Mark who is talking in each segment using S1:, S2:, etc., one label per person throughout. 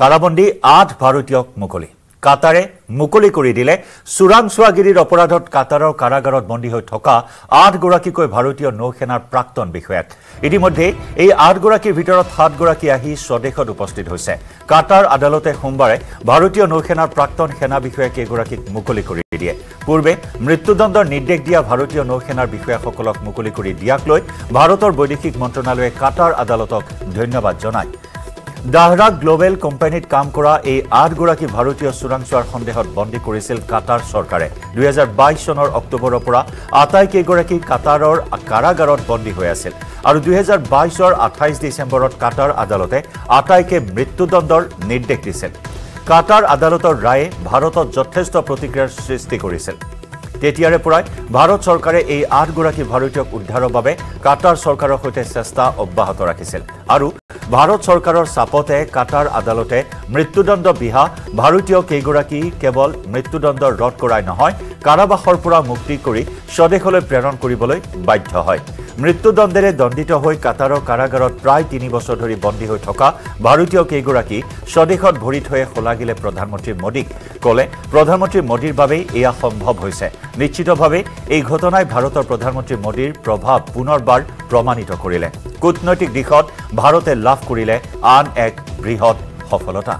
S1: কাৰাবন্দী আঠ ভাৰতীয়ক মুকলি কাটাৰে মুকলি কৰি দিলে চোৰাংচোৱাগিৰিৰ অপৰাধত কাটাৰৰ কাৰাগাৰত বন্দী হৈ থকা আঠগৰাকীকৈ ভাৰতীয় নৌসেনাৰ প্ৰাক্তন বিষয়াক ইতিমধ্যে এই আঠগৰাকীৰ ভিতৰত সাতগৰাকী আহি স্বদেশত উপস্থিত হৈছে কাটাৰ আদালতে সোমবাৰে ভাৰতীয় নৌসেনাৰ প্ৰাক্তন সেনা বিষয়া কেইগৰাকীক মুকলি কৰি দিয়ে পূৰ্বে মৃত্যুদণ্ডৰ নিৰ্দেশ দিয়া ভাৰতীয় নৌসেনাৰ বিষয়াসকলক মুকলি কৰি দিয়াক লৈ ভাৰতৰ বৈদেশিক মন্ত্ৰণালয়ে কাটাৰ আদালতক ধন্যবাদ জনায় দাহৰাগ গ্লোবেল কোম্পানীত কাম কৰা এই আঠগৰাকী ভাৰতীয় চোৰাংচোৱাৰ সন্দেহত বন্দী কৰিছিল কাটাৰ চৰকাৰে দুহেজাৰ বাইছ চনৰ অক্টোবৰৰ পৰা আটাইকেইগৰাকী কাটাৰৰ কাৰাগাৰত বন্দী হৈ আছিল আৰু দুহেজাৰ বাইছৰ আঠাইছ ডিচেম্বৰত কাটাৰ আদালতে আটাইকে মৃত্যুদণ্ডৰ নিৰ্দেশ দিছিল কাটাৰ আদালতৰ ৰায়ে ভাৰতত যথেষ্ট প্ৰতিক্ৰিয়াৰ সৃষ্টি কৰিছিল তেতিয়াৰে পৰাই ভাৰত চৰকাৰে এই আঠগৰাকী ভাৰতীয়ক উদ্ধাৰৰ বাবে কাটাৰ চৰকাৰৰ সৈতে চেষ্টা অব্যাহত ৰাখিছিল আৰু ভাৰত চৰকাৰৰ চাপতে কাটাৰ আদালতে মৃত্যুদণ্ড বিহা ভাৰতীয় কেইগৰাকী কেৱল মৃত্যুদণ্ড ৰদ কৰাই নহয় কাৰাবাসৰ পৰা মুক্তি কৰি স্বদেশলৈ প্ৰেৰণ কৰিবলৈ বাধ্য হয় মৃত্যুদণ্ডেৰে দণ্ডিত হৈ কাটাৰৰ কাৰাগাৰত প্ৰায় তিনি বছৰ ধৰি বন্দী হৈ থকা ভাৰতীয় কেইগৰাকী স্বদেশত ভৰি থৈয়ে শলাগিলে প্ৰধানমন্ত্ৰী মোদীক ক'লে প্ৰধানমন্ত্ৰী মোদীৰ বাবেই এয়া সম্ভৱ হৈছে নিশ্চিতভাৱে এই ঘটনাই ভাৰতৰ প্ৰধানমন্ত্ৰী মোদীৰ প্ৰভাৱ পুনৰবাৰ প্ৰমাণিত কৰিলে কূটনৈতিক দিশত ভাৰতে লাভ কৰিলে আন এক বৃহৎ সফলতা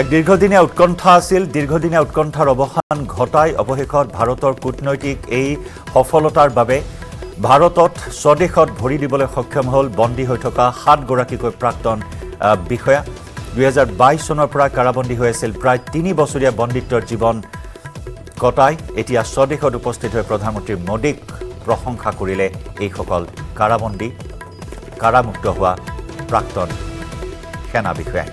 S1: এক দীর্ঘদিনীয়া উৎকণ্ঠা আছিল দীর্ঘদিনীয়া উৎকণ্ঠার অবসান ঘটাই অবশেষত ভারতের কূটনৈতিক এই সফলতার বাবে ভারতত স্বদেশত ভরি দিবলে সক্ষম হল বন্দী হয়ে থাকা সাতগাকিক প্রাক্তন বিষয়া দুই হাজার বাইশ চনের কারাবন্দী হয়ে আছিল প্রায় তিন বছরিয়া বন্দিত্বর জীবন কটাই এতিয়া স্বদেশত উপস্থিত হয়ে প্রধানমন্ত্রী মোদীক প্রশংসা করলে এই সকল কারাবন্দী কারামুক্ত হওয়া প্রাক্তন সেনা বিষয়া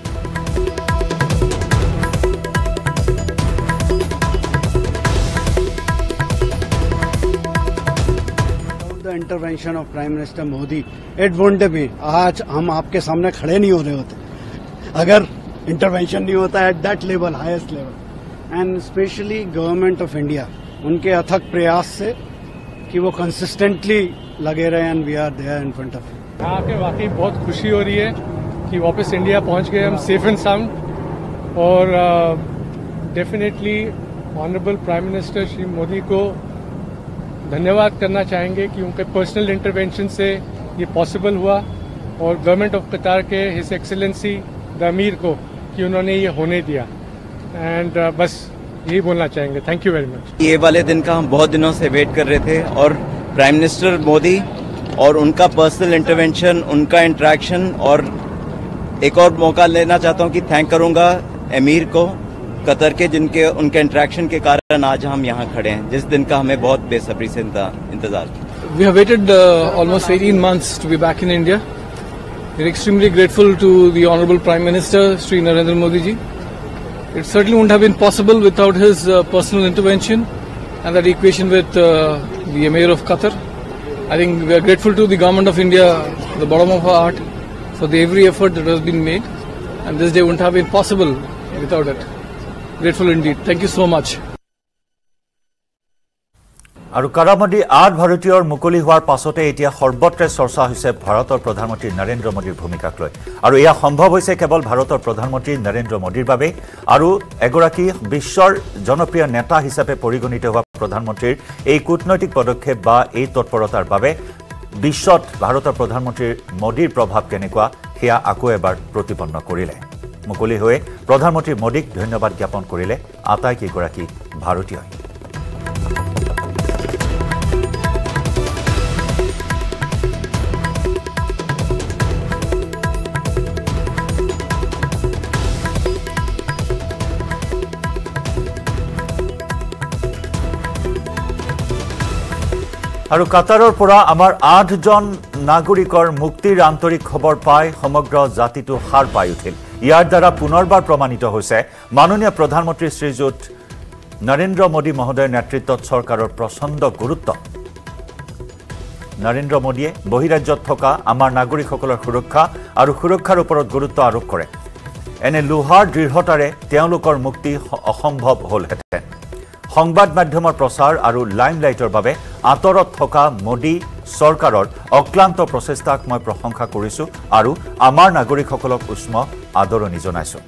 S1: intervention of prime minister Modi it won't be आज हम आपके सामने खड़े नहीं हो रहे होते
S2: अगर इंटरवेंशन नहीं होता at that level highest level and specially government of India उनके अथक प्रयास से कि वो कंसिस्टेंटली लगे रहे and we are there in front of
S3: आके वाकई बहुत खुशी हो रही है कि वापस इंडिया पहुंच गए हम सेफ एंड साउंड और definitely honourable prime minister Shri Modi को धन्यवाद करना चाहेंगे कि उनके पर्सनल इंटरवेंशन से ये पॉसिबल हुआ और गवर्नमेंट ऑफ कतार के हिस एक्सेलेंसी द अमीर को कि उन्होंने ये होने दिया एंड uh, बस यही बोलना चाहेंगे थैंक यू वेरी
S2: मच ये वाले दिन का हम बहुत दिनों से वेट कर रहे थे और प्राइम मिनिस्टर मोदी और उनका पर्सनल इंटरवेंशन उनका इंट्रैक्शन और एक और मौका लेना चाहता हूँ कि थैंक करूँगा अमीर को कतर के जिनके उनके इंट्रैक्शन के कारण आज हम यहाँ खड़े हैं जिस दिन का हमें बहुत बेसब्री से इंतजार
S3: extremely grateful to the honourable prime minister Shri Narendra Modi ji it certainly won't have possible without his personal intervention and that equation with the mayor of Qatar I think we are grateful to the government of India the bottom of heart for the every effort that has been made and this day won't have possible without it grateful indeed thank you so' much
S1: আৰু কাৰামতী আঠ ভাৰতীয়ৰ মুকলি হোৱাৰ পাছতে এতিয়া সৰ্বত্ৰে চৰ্চা হৈছে ভাৰতৰ প্ৰধানমন্ত্ৰী নৰেন্দ্ৰ মোদীৰ ভূমিকাক লৈ আৰু এয়া সম্ভৱ হৈছে কেৱল ভাৰতৰ প্ৰধানমন্ত্ৰী নৰেন্দ্ৰ মোদীৰ বাবে আৰু এগৰাকী বিশ্বৰ জনপ্ৰিয় নেতা হিচাপে পৰিগণিত হোৱা প্ৰধানমন্ত্ৰীৰ এই কূটনৈতিক পদক্ষেপ বা এই তৎপৰতাৰ বাবে বিশ্বত ভাৰতৰ প্ৰধানমন্ত্ৰী মোদীৰ প্ৰভাৱ কেনেকুৱা সেয়া আকৌ এবাৰ প্ৰতিপন্ন কৰিলে মুকলি হৈ প্ৰধানমন্ত্ৰী মোদীক ধন্যবাদ জ্ঞাপন কৰিলে আটাইকেইগৰাকী ভাৰতীয় আৰু কাটাৰৰ পৰা আমাৰ আঠজন নাগৰিকৰ মুক্তিৰ আন্তৰিক খবৰ পাই সমগ্ৰ জাতিটো সাৰ পাই উঠিল ইয়াৰ দ্বাৰা পুনৰবাৰ প্ৰমাণিত হৈছে মাননীয় প্ৰধানমন্ত্ৰী শ্ৰীযুত নৰেন্দ্ৰ মোদী মহোদয়ৰ নেতৃত্বত চৰকাৰৰ প্ৰচণ্ড গুৰুত্ব নৰেন্দ্ৰ মোদীয়ে বহিৰাজ্যত থকা আমাৰ নাগৰিকসকলৰ সুৰক্ষা আৰু সুৰক্ষাৰ ওপৰত গুৰুত্ব আৰোপ কৰে এনে লোহাৰ দৃঢ়তাৰে তেওঁলোকৰ মুক্তি অসম্ভৱ হ'লহেঁতেন সংবাদ মাধ্যমৰ প্ৰচাৰ আৰু লাইম লাইটৰ বাবে আঁতৰত থকা মোদী চৰকাৰৰ অক্লান্ত প্ৰচেষ্টাক মই প্ৰশংসা কৰিছোঁ আৰু আমাৰ নাগৰিকসকলক উষ্ম আদৰণি জনাইছোঁ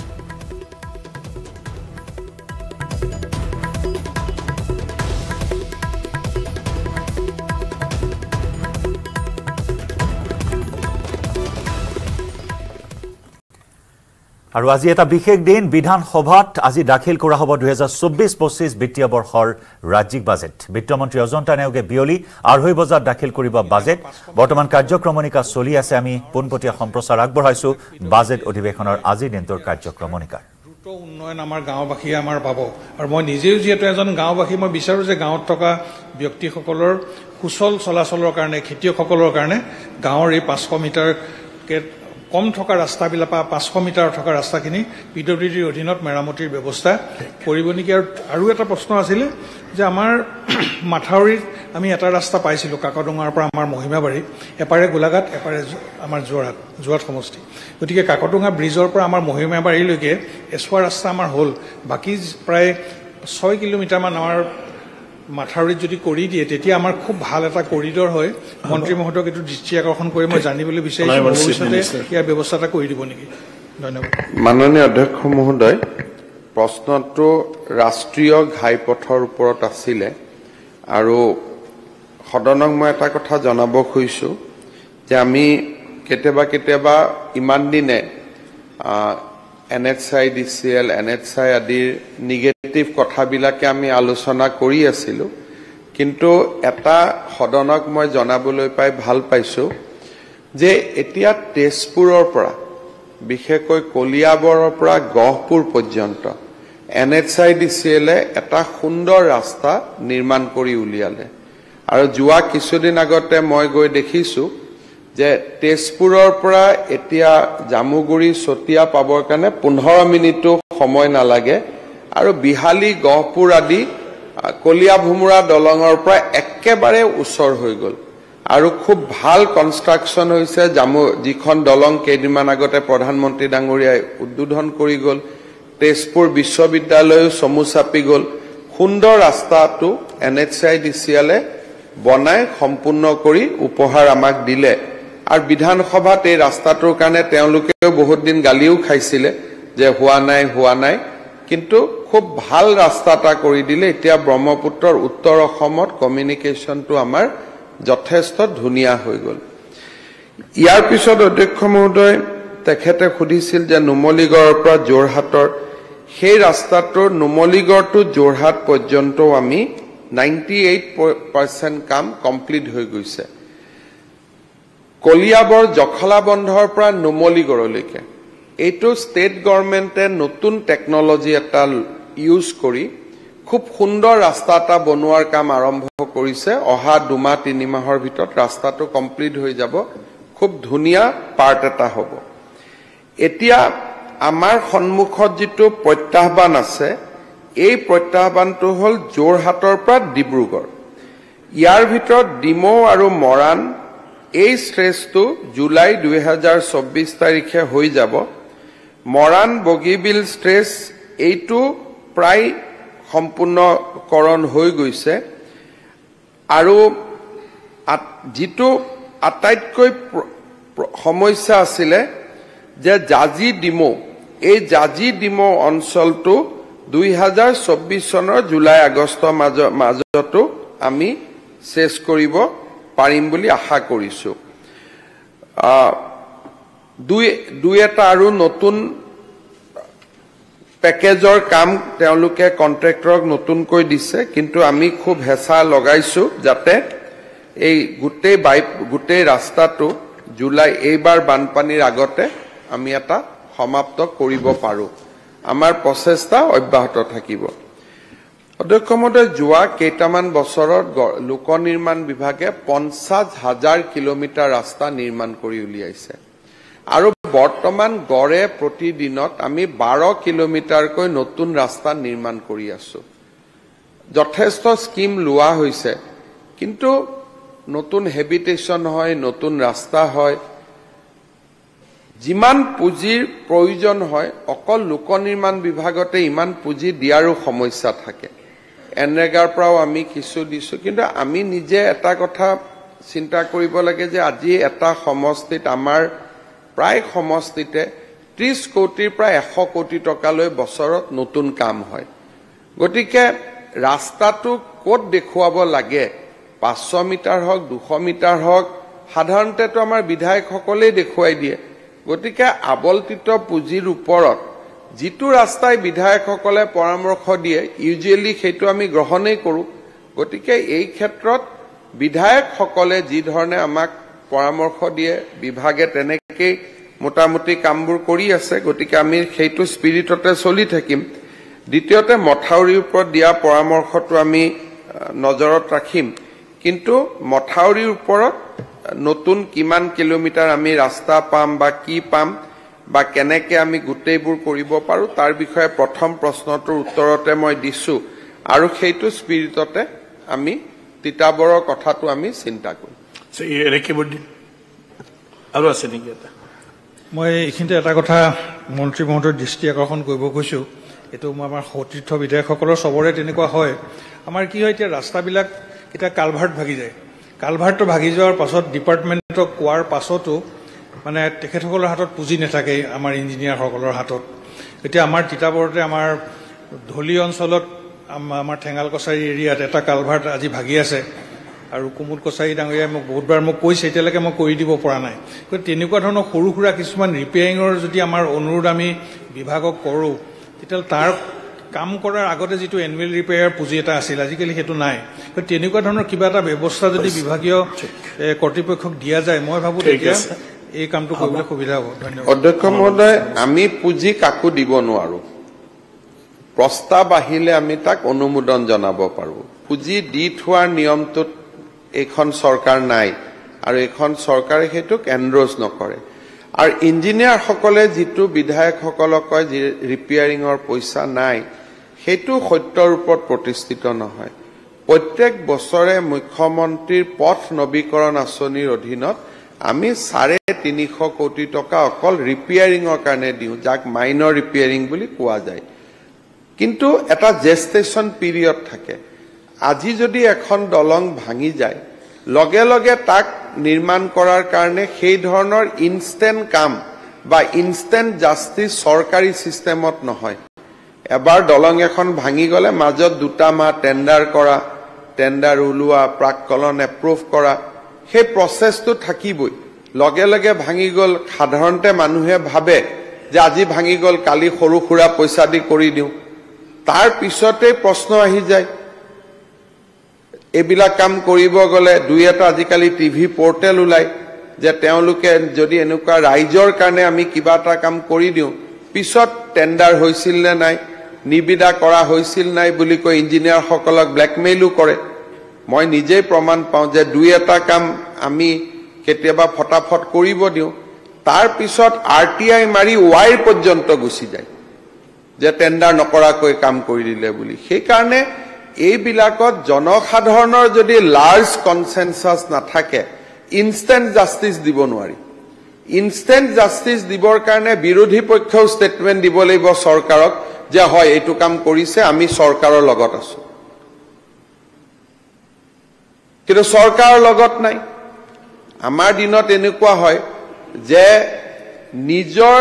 S1: আৰু আজি এটা বিশেষ দিন বিধানসভাত আজি দাখিল কৰা হ'ব দুহেজাৰ চৌব্বিছ পঁচিছ বিত্তীয় বৰ্ষৰ ৰাজ্যিক বাজেট বিত্তমন্ত্ৰী অজন্তা নেওগে বিয়লি আঢ়ৈ বজাত দাখিল কৰিব বাজেট বৰ্তমান কাৰ্যক্ৰমণিকা চলি আছে আমি পোনপটীয়া সম্প্ৰচাৰ আগবঢ়াইছো বাজেট অধিৱেশনৰ আজিৰ দিনটোৰ কাৰ্যক্ৰমণিকাৰ দ্ৰুত
S3: উন্নয়ন আমাৰ গাঁওবাসীয়ে আমাৰ পাব আৰু মই নিজেও যিহেতু এজন গাঁওবাসী মই বিচাৰোঁ যে গাঁৱত থকা ব্যক্তিসকলৰ সুচল চলাচলৰ কাৰণে খেতিয়কসকলৰ কাৰণে গাঁৱৰ এই পাঁচশ মিটাৰ কম থকা ৰাস্তাবিলাক বা পাঁচশ মিটাৰ থকা ৰাস্তাখিনি পি ডব্লিউ ডিৰ অধীনত মেৰামতিৰ ব্যৱস্থা কৰিব নেকি আৰু আৰু এটা প্ৰশ্ন আছিলে যে আমাৰ মাথাউৰিত আমি এটা ৰাস্তা পাইছিলোঁ কাকডোঙাৰ পৰা আমাৰ মহিমাবাৰী এপাৰে গোলাঘাট এপাৰে আমাৰ যোৰহাট যোৰহাট সমষ্টি গতিকে কাকডোঙা ব্ৰিজৰ পৰা আমাৰ মহিমাবাৰীলৈকে এচোৱা ৰাস্তা আমাৰ হ'ল বাকী প্ৰায় ছয় কিলোমিটাৰমান আমাৰ মাথাউৰিত যদি কৰি দিয়ে তেতিয়া আমাৰ খুব ভাল এটা কৰিডৰ হয় মন্ত্ৰী মহোদয়ক এইটো দৃষ্টি আকৰ্ষণ কৰি মই জানিবলৈ বিচাৰিছো ইয়াৰ ব্যৱস্থা এটা কৰি দিব নেকি
S4: মাননীয় অধ্যক্ষ মহোদয় প্ৰশ্নটো ৰাষ্ট্ৰীয় ঘাইপথৰ ওপৰত আছিলে আৰু সদনক মই এটা কথা জনাব খুজিছোঁ যে আমি কেতিয়াবা কেতিয়াবা ইমান দিনে N H I D C L N H I আদিৰ নিগেটিভ কথাবিলাকে আমি আলোচনা কৰি আছিলোঁ কিন্তু এটা সদনক মই জনাবলৈ পাই ভাল পাইছোঁ যে এতিয়া তেজপুৰৰ পৰা বিশেষকৈ কলিয়াবৰৰ পৰা গহপুৰ পৰ্যন্ত N H I D C এলে এটা সুন্দৰ ৰাস্তা নিৰ্মাণ কৰি উলিয়ালে আৰু যোৱা কিছুদিন আগতে মই গৈ দেখিছোঁ যে তেজপুৰৰ পৰা এতিয়া জামুগুৰি চতিয়া পাবৰ কাৰণে পোন্ধৰ মিনিটো সময় নালাগে আৰু বিহালী গহপুৰ আদি কলীয়া ভোমোৰা দলঙৰ পৰা একেবাৰে ওচৰ হৈ গ'ল আৰু খুব ভাল কনষ্ট্ৰাকশ্যন হৈছে জামু যিখন দলং কেইদিনমান আগতে প্ৰধানমন্ত্ৰী ডাঙৰীয়াই উদ্বোধন কৰি গ'ল তেজপুৰ বিশ্ববিদ্যালয়ো চমু চাপি গ'ল সুন্দৰ ৰাস্তাটো N H I D C এলে বনাই সম্পূৰ্ণ কৰি উপহাৰ আমাক দিলে আৰু বিধানসভাত এই ৰাস্তাটোৰ কাৰণে তেওঁলোকে বহুত দিন গালিও খাইছিলে যে হোৱা নাই হোৱা নাই কিন্তু খুব ভাল ৰাস্তা এটা কৰি দিলে এতিয়া ব্ৰহ্মপুত্ৰৰ উত্তৰ অসমত কমিউনিকেশ্যনটো আমাৰ যথেষ্ট ধুনীয়া হৈ গ'ল ইয়াৰ পিছত অধ্যক্ষ মহোদয় তেখেতে সুধিছিল যে নুমলীগড়ৰ পৰা যোৰহাটৰ সেই ৰাস্তাটোৰ নুমলীগড় টু যোৰহাট পৰ্যন্তও আমি নাইণ্টি এইট পাৰ্চেণ্ট কাম কমপ্লিট হৈ গৈছে কলিয়াবৰ জখলাবন্ধৰ পৰা নুমলীগড়লৈকে এইটো ষ্টেট গভৰ্ণমেণ্টে নতুন টেকনলজি এটা ইউজ কৰি খুব সুন্দৰ ৰাস্তা এটা বনোৱাৰ কাম আৰম্ভ কৰিছে অহা দুমাহ তিনিমাহৰ ভিতৰত ৰাস্তাটো কমপ্লিট হৈ যাব খুব ধুনীয়া পাৰ্ট এটা হ'ব এতিয়া আমাৰ সন্মুখত যিটো প্ৰত্যাহ্বান আছে এই প্ৰত্যাহ্বানটো হ'ল যোৰহাটৰ পৰা ডিব্ৰুগড় ইয়াৰ ভিতৰত ডিমৌ আৰু মৰাণ এই ষ্ট্ৰেছটো জুলাই দুহেজাৰ চৌব্বিছ তাৰিখে হৈ যাব মৰাণ বগীবিল ষ্ট্ৰেছ এইটো প্ৰায় সম্পূৰ্ণকৰণ হৈ গৈছে আৰু যিটো আটাইতকৈ সমস্যা আছিলে যে জাজি ডিমো এই জাজি ডিমো অঞ্চলটো দুই হাজাৰ চৌব্বিছ চনৰ জুলাই আগষ্টৰ মাজতো আমি চেছ কৰিব পাৰিম বুলি আশা কৰিছোঁ দুই দুই এটা আৰু নতুন পেকেজৰ কাম তেওঁলোকে কণ্ট্ৰেক্টৰক নতুনকৈ দিছে কিন্তু আমি খুব হেঁচা লগাইছোঁ যাতে এই গোটেই বাই গোটেই ৰাস্তাটো জুলাই এইবাৰ বানপানীৰ আগতে আমি এটা সমাপ্ত কৰিব পাৰোঁ আমাৰ প্ৰচেষ্টা অব্যাহত থাকিব অধ্যক্ষ মহোদয় যোৱা কেইটামান বছৰত লোক নিৰ্মাণ বিভাগে পঞ্চাছ হাজাৰ কিলোমিটাৰ ৰাস্তা নিৰ্মাণ কৰি উলিয়াইছে আৰু বৰ্তমান গড়ে প্ৰতিদিনত আমি বাৰ কিলোমিটাৰকৈ নতুন ৰাস্তা নিৰ্মাণ কৰি আছো যথেষ্ট স্কীম লোৱা হৈছে কিন্তু নতুন হেবিটেশ্যন হয় নতুন ৰাস্তা হয় যিমান পুঁজিৰ প্ৰয়োজন হয় অকল লোক নিৰ্মাণ বিভাগতে ইমান পুঁজি দিয়াৰো সমস্যা থাকে এনৰেগাৰ পৰাও আমি কিছু দিছোঁ কিন্তু আমি নিজে এটা কথা চিন্তা কৰিব লাগে যে আজি এটা সমষ্টিত আমাৰ প্ৰায় সমষ্টিতে ত্ৰিশ কোটিৰ পৰা এশ কোটি টকালৈ বছৰত নতুন কাম হয় গতিকে ৰাস্তাটো ক'ত দেখুৱাব লাগে পাঁচশ মিটাৰ হওক দুশ মিটাৰ হওক সাধাৰণতেতো আমাৰ বিধায়কসকলেই দেখুৱাই দিয়ে গতিকে আৱল্তিত পুঁজিৰ ওপৰত যিটো ৰাস্তাই বিধায়কসকলে পৰামৰ্শ দিয়ে ইউজুৱেলি সেইটো আমি গ্ৰহণেই কৰোঁ গতিকে এই ক্ষেত্ৰত বিধায়কসকলে যিধৰণে আমাক পৰামৰ্শ দিয়ে বিভাগে তেনেকেই মোটামুটি কামবোৰ কৰি আছে গতিকে আমি সেইটো স্পিৰিটতে চলি থাকিম দ্বিতীয়তে মথাউৰিৰ ওপৰত দিয়া পৰামৰ্শটো আমি নজৰত ৰাখিম কিন্তু মথাউৰিৰ ওপৰত নতুন কিমান কিলোমিটাৰ আমি ৰাস্তা পাম বা কি পাম বা কেনেকৈ আমি গোটেইবোৰ কৰিব পাৰোঁ তাৰ বিষয়ে প্ৰথম প্ৰশ্নটোৰ উত্তৰতে মই দিছোঁ আৰু সেইটো স্পিৰিটতে আমি তিতাবৰৰ কথাটো আমি চিন্তা কৰিম আৰু আছে নেকি
S3: মই এইখিনিতে এটা কথা মন্ত্ৰী মহোদয় দৃষ্টি আকৰ্ষণ কৰিব খুজিছোঁ এইটো মই আমাৰ সতীৰ্থ বিধায়কসকলৰ চবৰে তেনেকুৱা হয় আমাৰ কি হয় এতিয়া ৰাস্তাবিলাক এতিয়া কালভাৰ্ট ভাগি যায় কালভাৰ্টটো ভাগি যোৱাৰ পাছত ডিপাৰ্টমেণ্টক কোৱাৰ পাছতো মানে তেখেতসকলৰ হাতত পুঁজি নাথাকে আমাৰ ইঞ্জিনিয়াৰসকলৰ হাতত এতিয়া আমাৰ তিতাবৰতে আমাৰ ধলি অঞ্চলত আমাৰ ঠেঙাল কছাৰী এৰিয়াত এটা কালভাৰ্ট আজি ভাগি আছে আৰু কুমুদ কছাৰী ডাঙৰীয়াই মোক বহুতবাৰ মোক কৈছে এতিয়ালৈকে মই কৰি দিব পৰা নাই গতিকে তেনেকুৱা ধৰণৰ সৰু সুৰা কিছুমান ৰিপেয়াৰিঙৰ যদি আমাৰ অনুৰোধ আমি বিভাগক কৰোঁ তেতিয়াহ'লে তাৰ কাম কৰাৰ আগতে যিটো এনিমেল ৰিপেয়াৰ পুঁজি এটা আছিল আজিকালি সেইটো নাই তেনেকুৱা ধৰণৰ কিবা এটা ব্যৱস্থা যদি বিভাগীয় কৰ্তৃপক্ষক দিয়া যায় মই ভাবোঁ তেতিয়া এই কামটো কৰিবলৈ সুবিধা হ'ব
S4: অধ্যক্ষ মহোদয় আমি পুঁজি কাকো দিব নোৱাৰো প্ৰস্তাৱ আহিলে আমি তাক অনুমোদন জনাব পাৰো পুঁজি দি থোৱাৰ নিয়মটোত এইখন চৰকাৰ নাই আৰু এইখন চৰকাৰে সেইটোক এনৰজ নকৰে আৰু ইঞ্জিনিয়াৰসকলে যিটো বিধায়কসকলক কয় যি ৰিপেয়াৰিঙৰ পইচা নাই সেইটো সত্যৰ ওপৰত প্ৰতিষ্ঠিত নহয় প্ৰত্যেক বছৰে মুখ্যমন্ত্ৰীৰ পথ নৱীকৰণ আঁচনিৰ অধীনত আমি চাৰে তিনিশ কোটি টকা অকল ৰিপেয়াৰিঙৰ কাৰণে দিওঁ যাক মাইনৰ ৰিপেয়াৰিং বুলি কোৱা যায় কিন্তু এটা জেষ্টেশ্যন পিৰিয়ড থাকে আজি যদি এখন দলং ভাঙি যায় লগে লগে তাক নিৰ্মাণ কৰাৰ কাৰণে সেই ধৰণৰ ইনষ্টেণ্ট কাম বা ইনষ্টেণ্ট জাষ্টিচ চৰকাৰী ছিষ্টেমত নহয় এবাৰ দলং এখন ভাঙি গ'লে মাজত দুটা মাহ টেণ্ডাৰ কৰা টেণ্ডাৰ ওলোৱা প্ৰাককলন এপ্ৰুভ কৰা সেই প্ৰচেছটো থাকিবই লগে লগে ভাঙি গ'ল সাধাৰণতে মানুহে ভাবে যে আজি ভাঙি গ'ল কালি সৰু সুৰা পইচা দি কৰি দিওঁ তাৰ পিছতেই প্ৰশ্ন আহি যায় এইবিলাক কাম কৰিব গ'লে দুই এটা আজিকালি টিভি পৰ্টেল ওলায় যে তেওঁলোকে যদি এনেকুৱা ৰাইজৰ কাৰণে আমি কিবা এটা কাম কৰি দিওঁ পিছত টেণ্ডাৰ হৈছিল নে নাই নিবিদা কৰা হৈছিল নাই বুলি কৈ ইঞ্জিনিয়াৰসকলক ব্লেকমেইলো কৰে মই নিজেই প্ৰমাণ পাওঁ যে দুই এটা কাম আমি কেতিয়াবা ফটাফট কৰিব দিওঁ তাৰ পিছত আৰ টি আই মাৰি ৱাইৰ পৰ্যন্ত গুচি যায় যে টেণ্ডাৰ নকৰাকৈ কাম কৰি দিলে বুলি সেইকাৰণে এইবিলাকত জনসাধাৰণৰ যদি লাৰ্জ কনচেনচাছ নাথাকে ইনষ্টেণ্ট জাষ্টিছ দিব নোৱাৰি ইনষ্টেণ্ট জাষ্টিছ দিবৰ কাৰণে বিৰোধী পক্ষেও ষ্টেটমেণ্ট দিব লাগিব চৰকাৰক যে হয় এইটো কাম কৰিছে আমি চৰকাৰৰ লগত আছোঁ কিন্তু চৰকাৰৰ লগত নাই আমাৰ দিনত এনেকুৱা হয় যে নিজৰ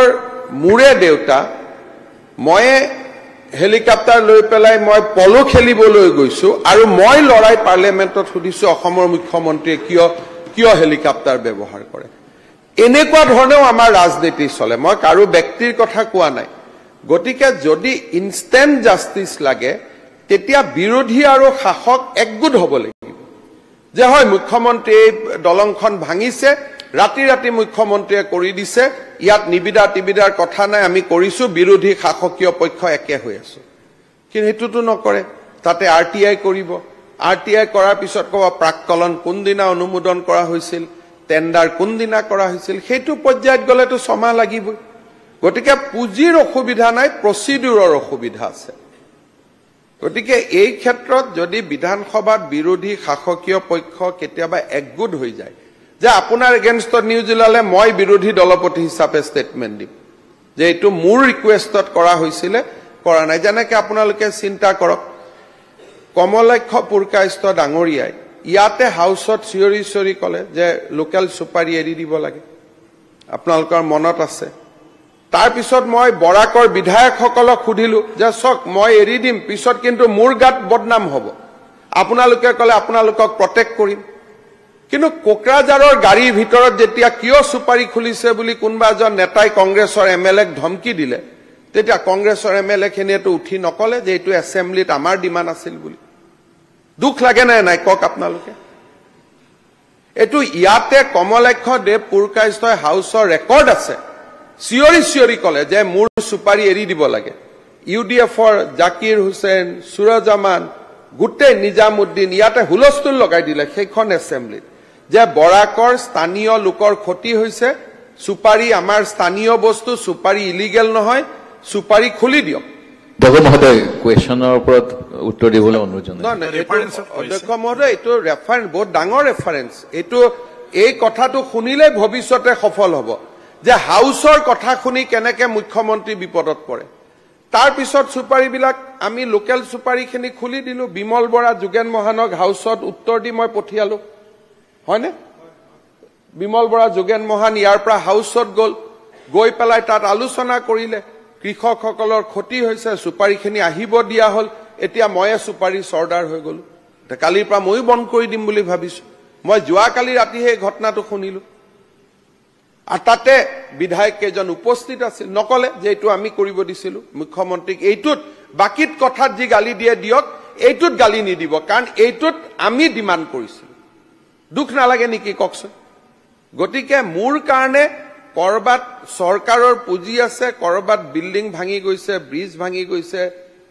S4: মূৰে দেউতা ময়ে হেলিকপ্টাৰ লৈ পেলাই মই পলো খেলিবলৈ গৈছোঁ আৰু মই লৰাই পাৰ্লিয়ামেণ্টত সুধিছোঁ অসমৰ মুখ্যমন্ত্ৰীয়ে কিয় কিয় হেলিকপ্টাৰ ব্যৱহাৰ কৰে এনেকুৱা ধৰণেও আমাৰ ৰাজনীতি চলে মই কাৰো ব্যক্তিৰ কথা কোৱা নাই গতিকে যদি ইনষ্টেণ্ট জাষ্টিছ লাগে তেতিয়া বিৰোধী আৰু শাসক একগোট হ'ব লাগিব যে হয় মুখ্যমন্ত্ৰী দলংখন ভাঙিছে ৰাতি ৰাতি মুখ্যমন্ত্ৰীয়ে কৰি দিছে ইয়াত নিবিদা তিবিদাৰ কথা নাই আমি কৰিছো বিৰোধী শাসকীয় পক্ষ একে হৈ আছো কিন্তু সেইটোতো নকৰে তাতে আৰ টি আই কৰিব আৰ টি আই কৰাৰ পিছত ক'ব প্ৰাককলন কোনদিনা অনুমোদন কৰা হৈছিল টেণ্ডাৰ কোনদিনা কৰা হৈছিল সেইটো পৰ্যায়ত গ'লেতো ছমাহ লাগিবই গতিকে পুঁজিৰ অসুবিধা নাই প্ৰচিডিউৰৰ অসুবিধা আছে গতিকে এই ক্ষেত্ৰত যদি বিধানসভাত বিৰোধী শাসকীয় পক্ষ কেতিয়াবা একগোট হৈ যায় যে আপোনাৰ এগেইনষ্টত নিউজ ওলালে মই বিৰোধী দলপতি হিচাপে ষ্টেটমেণ্ট দিম যে এইটো মোৰ ৰিকুৱেষ্টত কৰা হৈছিলে কৰা নাই যেনেকৈ আপোনালোকে চিন্তা কৰক কমলক্ষ পুৰকাষ্ট ডাঙৰীয়াই ইয়াতে হাউচত চিঞৰি চিঞৰি ক'লে যে লোকেল চুপাৰী এৰি দিব লাগে আপোনালোকৰ মনত আছে তাৰপিছত মই বৰাকৰ বিধায়কসকলক সুধিলো যে চাওক মই এৰি দিম পিছত কিন্তু মোৰ গাত বদনাম হ'ব আপোনালোকে ক'লে আপোনালোকক প্ৰটেক্ট কৰিম কিন্তু কোকৰাঝাৰৰ গাড়ীৰ ভিতৰত যেতিয়া কিয় চুপাৰী খুলিছে বুলি কোনোবা এজন নেতাই কংগ্ৰেছৰ এম এল এক ধমকি দিলে তেতিয়া কংগ্ৰেছৰ এম এল এখিনিয়েতো উঠি নকলে যে এইটো এছেম্বলিত আমাৰ ডিমাণ্ড আছিল বুলি দুখ লাগে নে নাই কওক আপোনালোকে এইটো ইয়াতে কমলাক্ষ দেৱ পূৰকাষ্ঠ হাউচৰ ৰেকৰ্ড আছে চিঞৰি চিঞৰি কলে যে মোৰ চুপাৰী এৰি দিব লাগে ইউ ডি এফৰ জাকিৰ হুছেইন চুৰজ আমান গোটেই নিজামুদ্দিন ইয়াতে হুলস্থুল লগাই দিলে সেইখন এছেম্বলিত যে বৰাকৰ স্থানীয় লোকৰ ক্ষতি হৈছে চুপাৰী আমাৰ স্থানীয় বস্তু চুপাৰী ইলিগেল নহয় চুপাৰী খুলি দিয়ক অধ্যক্ষ মহোদয় এইটো ৰেফাৰেঞ্চ এইটো এই কথাটো শুনিলে ভৱিষ্যতে সফল হব যে হাউচৰ কথা শুনি কেনেকে মুখ্যমন্ত্ৰী বিপদত পৰে তাৰ তাৰপিছত চুপাৰীবিলাক আমি লোকেল চুপাৰীখিনি খুলি দিলো বিমল বৰা যোগেন মহানক হাউচত উত্তৰ দি মই পঠিয়ালো হয়নে বিমল বৰা যোগেন মহান ইয়াৰ পৰা হাউচত গল গৈ পেলাই তাত আলোচনা কৰিলে কৃষকসকলৰ ক্ষতি হৈছে চুপাৰীখিনি আহিব দিয়া হল এতিয়া ময়ে চুপাৰী চৰ্দাৰ হৈ গলো কালিৰ পৰা ময়ো বন্ধ কৰি দিম বুলি ভাবিছো মই যোৱাকালি ৰাতিহে এই ঘটনাটো শুনিলো আৰু তাতে বিধায়ক কেইজন উপস্থিত আছিল নকলে যে এইটো আমি কৰিব দিছিলো মুখ্যমন্ত্ৰীক এইটোত বাকীত কথাত যি গালি দিয়ে দিয়ক এইটোত গালি নিদিব কাৰণ এইটোত আমি ডিমাণ্ড কৰিছিলোঁ দুখ নালাগে নেকি কওকচোন গতিকে মোৰ কাৰণে কৰবাত চৰকাৰৰ পুঁজি আছে কৰবাত বিল্ডিং ভাঙি গৈছে ব্ৰিজ ভাঙি গৈছে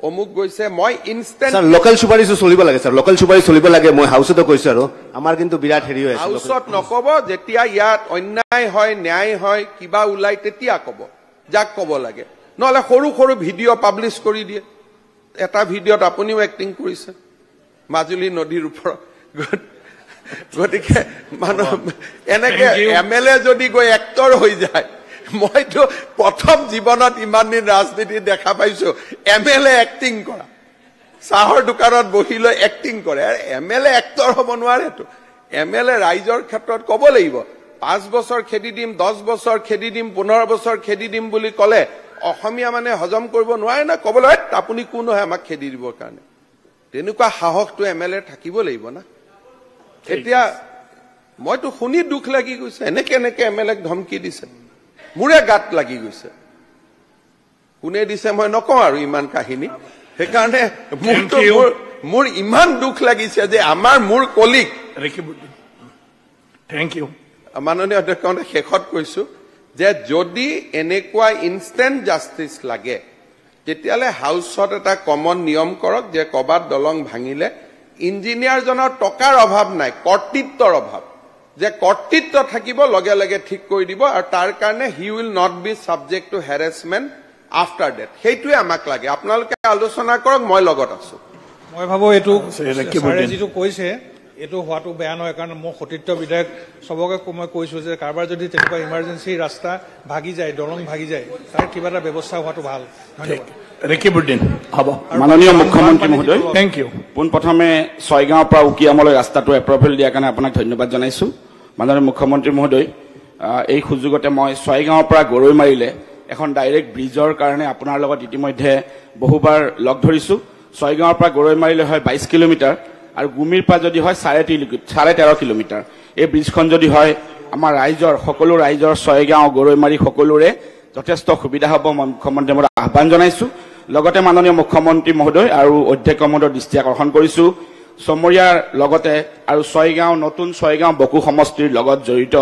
S4: অমুক গৈছে মই ইনষ্টেণ্ট লোকেল
S2: চুপাৰিছো চলিব লাগে স্যাৰ লোকেল চুপাৰি চলিব লাগে মই হাউচতে কৈছো আৰু আমাৰ কিন্তু বিৰাট হেৰি হৈ আছে হাউচত
S4: নকব যেতিয়া ইয়াত অন্যায় হয় ন্যায় হয় কিবা ওলাই তেতিয়া কব যাক কব লাগে নহলে সৰু সৰু ভিডিঅ' পাব্লিছ কৰি দিয়ে এটা ভিডিঅ'ত আপুনিও এক্টিং কৰিছে মাজুলী নদীৰ ওপৰত গতিকে মানুহ এনেকে এম এল এ যদি গৈ এক্টৰ হৈ যায় মইতো প্ৰথম জীৱনত ইমান দিন ৰাজনীতি দেখা পাইছো এম এল এ এক্টিং কৰা চাহৰ দোকানত বহি লৈ এক্টিং কৰে এম এল এ এক্টৰ হ'ব নোৱাৰেতো এম এল এ ৰাইজৰ ক্ষেত্ৰত ক'ব লাগিব পাঁচ বছৰ খেদি দিম দহ বছৰ খেদি দিম পোন্ধৰ বছৰ খেদি দিম বুলি ক'লে অসমীয়া মানে হজম কৰিব নোৱাৰে না লাগে আপুনি কোন হয় আমাক খেদি দিবৰ কাৰণে তেনেকুৱা সাহসটো এম এল এ থাকিব লাগিব না এতিয়া মইতো শুনি দুখ লাগি গৈছে এনেকে এনেকে এম এল এক ধমকি দিছে মোৰে গাত লাগি গৈছে কোনে দিছে মই নকওঁ আৰু ইমান কাহিনী সেইকাৰণে মোৰ ইমান দুখ লাগিছে যে আমাৰ মোৰ কলিক থেংক ইউ মাননীয় অধ্যক্ষ শেষত কৈছো যে যদি এনেকুৱা ইনষ্টেণ্ট জাষ্টিচ লাগে তেতিয়াহ'লে হাউচত এটা কমন নিয়ম কৰক যে ক'ৰবাত দলং ভাঙিলে ইঞ্জিনিয়াৰজনৰ টকাৰ অভাৱ নাই কৰ্তৃত্বৰ অভাৱ যে কৰ্তৃত্ব থাকিব লগে লগে ঠিক কৰি দিব আৰু তাৰ কাৰণে he will not be subject to harassment after date সেইটোৱে আমাক লাগে আপোনালোকে আলোচনা কৰক মই লগত আছো
S3: মই ভাবো এইটো যিটো কৈছে এইটো হোৱাটো বেয়া নহয় কাৰণ মোৰ সতীৰ্থ বিধায়ক সবকে মই কৈছো যে কাৰোবাৰ যদি তেনেকুৱা ইমাৰ্জেঞ্চি ৰাস্তা ভাগি যায় দৰং ভাগি যায় তাৰ কিবা এটা ব্যৱস্থা হোৱাটো ভাল ধন্যবাদ
S2: ৰেকিবুদ্দিন হ'ব মাননীয় মুখ্যমন্ত্ৰী মহোদয় থেংক ইউ পোনপ্ৰথমে ছয়গাঁৱৰ পৰা উকিয়ামলৈ ৰাস্তাটো এপ্ৰভেল দিয়াৰ কাৰণে আপোনাক ধন্যবাদ জনাইছোঁ মাননীয় মুখ্যমন্ত্ৰী মহোদয় এই সুযোগতে মই ছয়গাঁৱৰ পৰা গৰৈ মাৰিলে এখন ডাইৰেক্ট ব্ৰিজৰ কাৰণে আপোনাৰ লগত ইতিমধ্যে বহুবাৰ লগ ধৰিছোঁ ছয়গাঁৱৰ পৰা গৰৈ মাৰিলে হয় বাইছ কিলোমিটাৰ আৰু গুমিৰ পৰা যদি হয় চাৰে তিনি চাৰে তেৰ কিলোমিটাৰ এই ব্ৰিজখন যদি হয় আমাৰ ৰাইজৰ সকলো ৰাইজৰ ছয়গাঁও গৰৈমাৰী সকলোৰে যথেষ্ট সুবিধা হ'ব মই মুখ্যমন্ত্ৰী মই আহ্বান জনাইছোঁ লগতে মাননীয় মুখ্যমন্ত্ৰী মহোদয় আৰু অধ্যক্ষ মহোদয়ৰ দৃষ্টি আকৰ্ষণ কৰিছো চমৰীয়াৰ লগতে আৰু ছয়গাঁও নতুন ছয়গাঁও বকু সমষ্টিৰ লগত জড়িত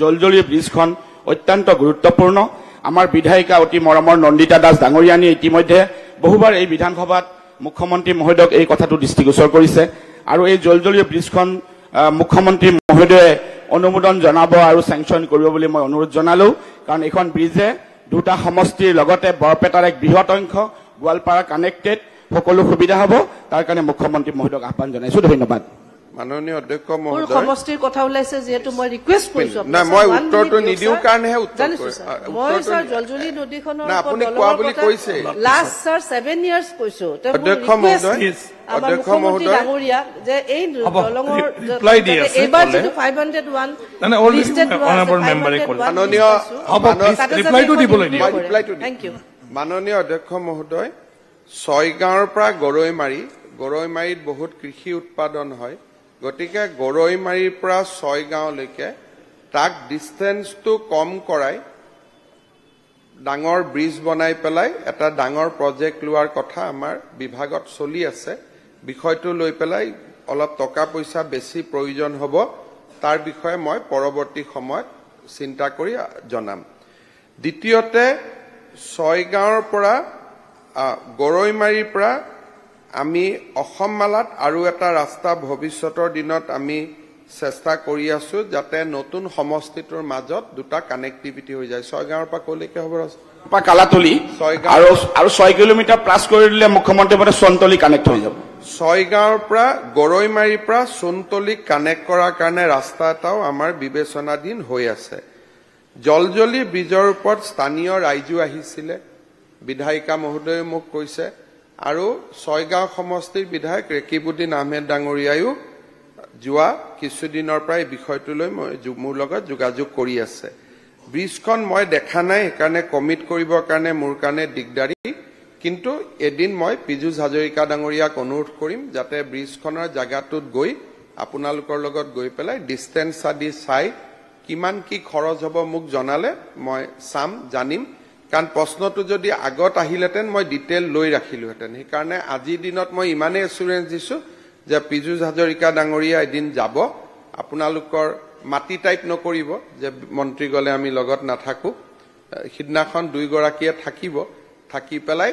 S2: জলজলী ব্ৰীজখন অত্যন্ত গুৰুত্বপূৰ্ণ আমাৰ বিধায়িকা অতি মৰমৰ নন্দিতা দাস ডাঙৰীয়ানীয়ে ইতিমধ্যে বহুবাৰ এই বিধানসভাত মুখ্যমন্ত্ৰী মহোদয়ক এই কথাটো দৃষ্টিগোচৰ কৰিছে আৰু এই জলজলীয় ব্ৰীজখন মুখ্যমন্ত্ৰী মহোদয়ে অনুমোদন জনাব আৰু চেংচন কৰিব বুলি মই অনুৰোধ জনালো কাৰণ এইখন ব্ৰীজে দুটা সমষ্টিৰ লগতে বৰপেটাৰ এক বৃহৎ অংশ গোৱালপাৰা কানেক্টেড সকলো সুবিধা হ'ব তাৰ কাৰণে মুখ্যমন্ত্ৰী মহোদয়ক আহ্বান জনাইছো ধন্যবাদ মাননীয় অধ্যক্ষ মহোদয়
S3: সমষ্টিৰ কথা ওলাইছে যিহেতু মই লাষ্ট কৈছো
S4: মাননীয় অধ্যক্ষ মহোদয় ছয়গাঁৱৰ পৰা গৰৈমাৰী গৰৈমাৰীত বহুত কৃষি উৎপাদন হয় গতিকে গৰৈমাৰীৰ পৰা ছয়গাঁৱলৈকে তাক ডিষ্টেঞ্চটো কম কৰাই ডাঙৰ ব্ৰিজ বনাই পেলাই এটা ডাঙৰ প্ৰজেক্ট লোৱাৰ কথা আমাৰ বিভাগত চলি আছে বিষয়টো লৈ পেলাই অলপ টকা পইচা বেছি প্ৰয়োজন হ'ব তাৰ বিষয়ে মই পৰৱৰ্তী সময়ত চিন্তা কৰি জনাম দ্বিতীয়তে ছয়গাঁৱৰ পৰা গৰৈমাৰীৰ পৰা আমি অসম মালাত আৰু এটা ৰাস্তা ভৱিষ্যতৰ দিনত আমি চেষ্টা কৰি আছো যাতে নতুন সমষ্টিটোৰ মাজত দুটা কানেক্টিভিটি হৈ যায় ছয়গাঁৱৰ পৰা কলৈকে হ'ব পৰা কালাতলি আৰু আৰু
S2: ছয় কিলোমিটাৰ প্লাছ কৰি দিলে মুখ্যমন্ত্ৰী পৰা চন্তলি কানেক্ট হৈ যাব
S4: ছয়গাঁৱৰ পৰা গৰৈমাৰীৰ পৰা চোনতলিক কানেক্ট কৰাৰ কাৰণে ৰাস্তা এটাও আমাৰ বিবেচনাধীন হৈ আছে জলজলি ব্ৰীজৰ ওপৰত স্থানীয় ৰাইজো আহিছিলে বিধায়িকা মহোদয়ে মোক কৈছে আৰু ছয়গাঁও সমষ্টিৰ বিধায়ক ৰেকিবুদ্দিন আহমেদ ডাঙৰীয়াইও যোৱা কিছুদিনৰ পৰা এই বিষয়টোলৈ মই মোৰ লগত যোগাযোগ কৰি আছে ব্ৰীজখন মই দেখা নাই সেইকাৰণে কমিট কৰিবৰ কাৰণে মোৰ কাৰণে দিগদাৰী কিন্তু এদিন মই পীযুষ হাজৰিকা ডাঙৰীয়াক অনুৰোধ কৰিম যাতে ব্ৰীজখনৰ জেগাটোত গৈ আপোনালোকৰ লগত গৈ পেলাই ডিষ্টেঞ্চ আদি চাই কিমান কি খৰচ হ'ব মোক জনালে মই চাম জানিম কাৰণ প্ৰশ্নটো যদি আগত আহিলেহেঁতেন মই ডিটেইল লৈ ৰাখিলোহেঁতেন সেইকাৰণে আজিৰ দিনত মই ইমানেই এচুৰেঞ্চ দিছোঁ যে পীযুষ হাজৰিকা ডাঙৰীয়া এদিন যাব আপোনালোকৰ মাটি টাইপ নকৰিব যে মন্ত্ৰী গ'লে আমি লগত নাথাকোঁ সিদিনাখন দুয়োগৰাকীয়ে থাকিব থাকি পেলাই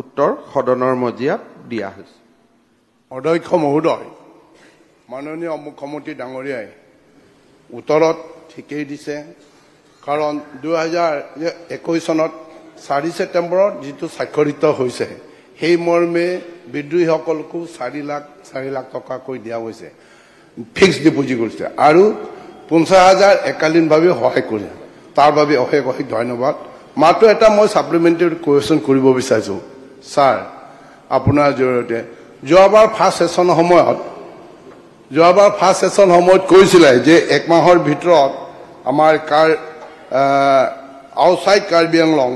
S4: উত্তৰ সদনৰ মজিয়াত দিয়া হৈছে অধ্যক্ষ মহোদয়
S5: মাননীয় মুখ্যমন্ত্ৰী ডাঙৰীয়াই উত্তৰত ঠিকেই দিছে কাৰণ দুহেজাৰ একৈছ চনত চাৰি ছেপ্তেম্বৰত যিটো স্বাক্ষৰিত হৈছে সেই মৰ্মে বিদ্ৰোহীসকলকো চাৰি লাখ চাৰি লাখ টকাকৈ দিয়া হৈছে ফিক্স ডিপজিট কৰিছে আৰু পঞ্চাছ হাজাৰ একালীনভাৱে সহায় কৰিছে তাৰ বাবে অশেষ অশেষ ধন্যবাদ মাত্ৰ এটা মই ছাপ্লিমেণ্টেৰী কুৱেশ্যন কৰিব বিচাৰিছোঁ ছাৰ আপোনাৰ জৰিয়তে যোৱাবাৰ ফাৰ্ষ্ট ছেশ্যনৰ সময়ত যোৱাবাৰ ফাৰ্ষ্ট ছেশ্যন সময়ত কৈছিলে যে এক মাহৰ ভিতৰত আমাৰ কাৰ আউটছাইড কাৰ্বি আংলং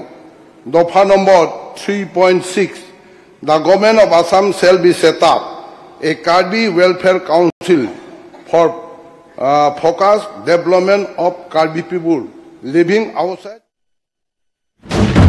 S5: দফা number three point six the government of Assam shall be set up a Karbi welfare council for focus development of Karbi people living outside